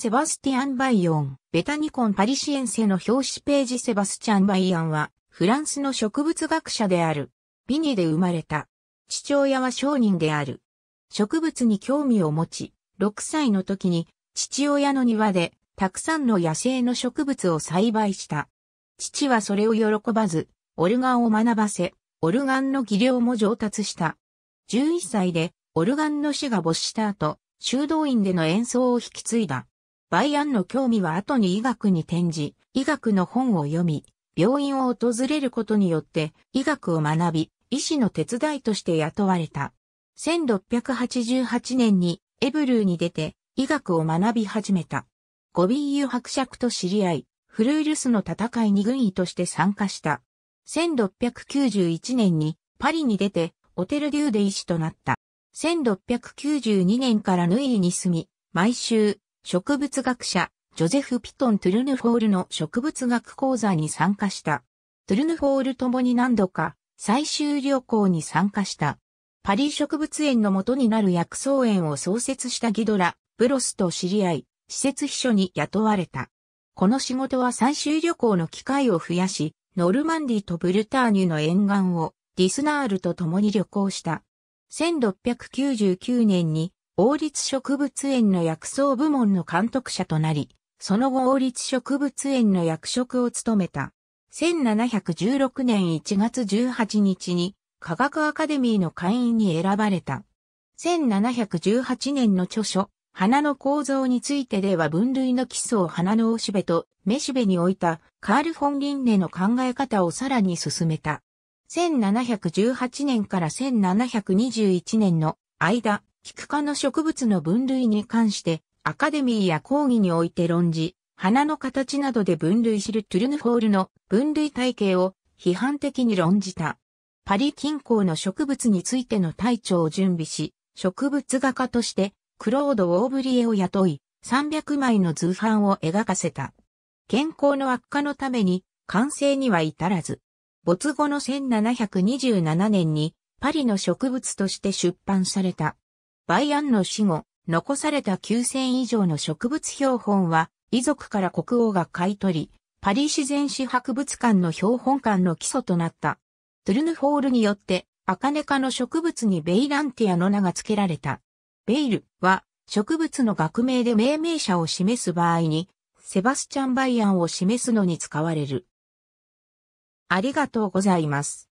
セバスティアン・バイヨン、ベタニコン・パリシエンセの表紙ページセバスチャン・バイアンは、フランスの植物学者である。ビニで生まれた。父親は商人である。植物に興味を持ち、6歳の時に、父親の庭で、たくさんの野生の植物を栽培した。父はそれを喜ばず、オルガンを学ばせ、オルガンの技量も上達した。11歳で、オルガンの死が没した後、修道院での演奏を引き継いだ。バイアンの興味は後に医学に転じ、医学の本を読み、病院を訪れることによって医学を学び、医師の手伝いとして雇われた。1688年にエブルーに出て医学を学び始めた。ゴビーユ伯爵と知り合い、フルールスの戦いに軍医として参加した。1691年にパリに出てオテルデューで医師となった。1692年からヌイーに住み、毎週植物学者、ジョゼフ・ピトン・トゥルヌフォールの植物学講座に参加した。トゥルヌフォールともに何度か最終旅行に参加した。パリ植物園の元になる薬草園を創設したギドラ、ブロスと知り合い、施設秘書に雇われた。この仕事は最終旅行の機会を増やし、ノルマンディとブルターニュの沿岸をディスナールと共に旅行した。1699年に王立植物園の薬草部門の監督者となり、その後王立植物園の役職を務めた。1716年1月18日に科学アカデミーの会員に選ばれた。1718年の著書、花の構造についてでは分類の基礎を花のおしべとめしべに置いたカール・フォン・リンネの考え方をさらに進めた。1718年から1721年の間、キク科の植物の分類に関して、アカデミーや講義において論じ、花の形などで分類するトゥルヌフォールの分類体系を批判的に論じた。パリ近郊の植物についての体調を準備し、植物画家としてクロード・オーブリエを雇い、300枚の図版を描かせた。健康の悪化のために完成には至らず、没後の1727年にパリの植物として出版された。バイアンの死後、残された9000以上の植物標本は、遺族から国王が買い取り、パリ自然史博物館の標本館の基礎となった。トゥルヌフォールによって、アカネ科の植物にベイランティアの名が付けられた。ベイルは、植物の学名で命名者を示す場合に、セバスチャン・バイアンを示すのに使われる。ありがとうございます。